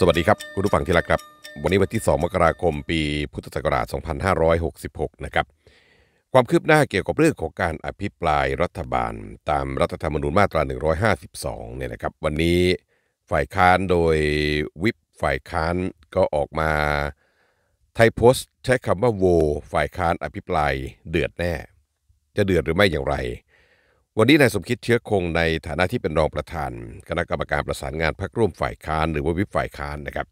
สวัสดีครับคุณผู้ฟังที่รักครับ วันนี้วันที่ 2 มกราคมปี พุทธศักราช 2566นะครับความคืบหน้าเกี่ยวกับเรื่องของการอภิปรายรัฐบาล ตามรัฐธรรมนูญมาตรา 152เนี่ยนะครับ วันนี้ฝ่ายค้านโดยวิปฝ่ายค้านก็ออกมา ไทยโพสต์ใช้คำว่าโวฝ่ายค้านอภิปรายเดือดแน่ จะเดือดหรือไม่อย่างไรวันนี้นายสมคิดเชื้อคงในฐานะที่เป็นรองประธานคณะกรรมการประสานงานพักร่วมฝ่ายค้านหรือว่าวิปฝ่ายค้านนะครับ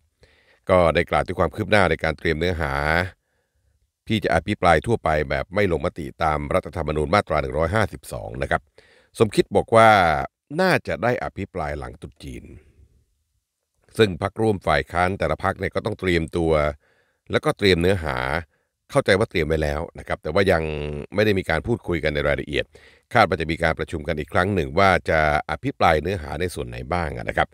ก็ได้กล่าวถึงความคืบหน้าในการเตรียมเนื้อหา ที่จะอภิปรายทั่วไปแบบไม่ลงมติตามรัฐธรรมนูญมาตรา 152นะครับสมคิดบอกว่าน่าจะได้อภิปรายหลังตุจีน ซึ่งพักร่วมฝ่ายค้านแต่ละพักเนี่ยก็ต้องเตรียมตัว แล้วก็เตรียมเนื้อหาเข้าใจว่าเตรียมไว้แล้วนะครับแต่ว่ายังไม่ได้มีการพูดคุยกันในรายละเอียด คาดว่าจะมีการประชุมกันอีกครั้งหนึ่ง ว่าจะอภิปรายเนื้อหาในส่วนไหนบ้างนะครับ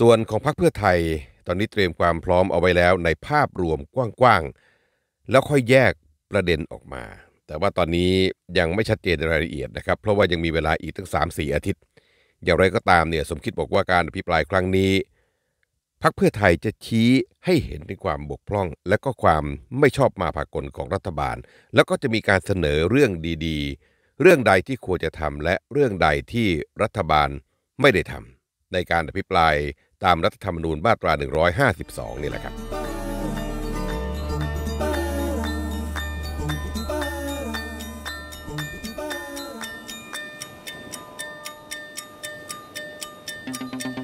ส่วนของพรรคเพื่อไทยตอนนี้เตรียมความพร้อมเอาไว้แล้วในภาพรวมกว้างๆแล้วค่อยแยกประเด็นออกมา แต่ว่าตอนนี้ยังไม่ชัดเจนในรายละเอียดนะครับเพราะว่ายังมีเวลาอีกตั้ง3-4 อาทิตย์ อย่างไรก็ตามเนี่ยสมคิดบอกว่าการอภิปรายครั้งนี้พักเพื่อไทยจะชี้ให้เห็นในความบกพร่องและก็ความไม่ชอบมาพากลของรัฐบาล แล้วก็จะมีการเสนอเรื่องดีๆ เรื่องใดที่ควรจะทำ และเรื่องใดที่รัฐบาลไม่ได้ทำ ในการอภิปรายตามรัฐธรรมนูญมาตรา 152 นี่แหละครับ thank you